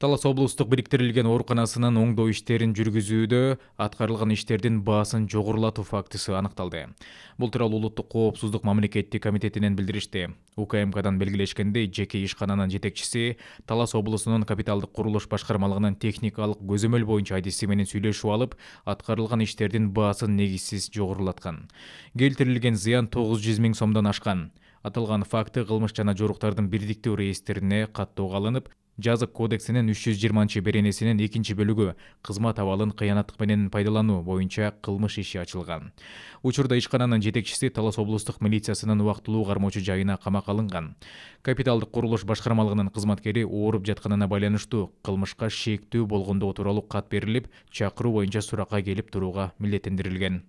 талас облустук бириктирилген ооруканасынын оңдоо иштерин жүргүзүүдө аткарылган иштердин баасын жогорулатуу фактысы аныкталды бул тууралуу улуттук коопсуздук мамлекеттик комитетинен билдиришти укмкдан белгилешкендей жеке ишкананын жетекчиси талас облусунун капиталдык курулуш башкармалыгынын техникалык көзөмөл боюнча адиси менен сүйлөшүп алып аткарылган иштердин баасын негизсиз жогорулаткан келтирилген зыян тогуз жүз миң сомдон ашкан аталган факты кылмыш жана жоруктардын бирдиктүү реестрине каттоого алынып Жазық кодексінің 320 жүз жыйырманчы беренесинин экинчи бөлүгү кызмат абалын кыянаттык менен пайдалануу боюнча кылмыш иши ачылган учурда ишкананын жетекчиси талас облустук милициясынын убактылуу кармоочу жайына қама алынган капиталдык курулуш башкармалыгынын кызматкери ооруп жатканына байланыштуу кылмышка шектүү болгондугу тууралуу кат берилип чакыруу боюнча суракка келип турууга милдеттендирилген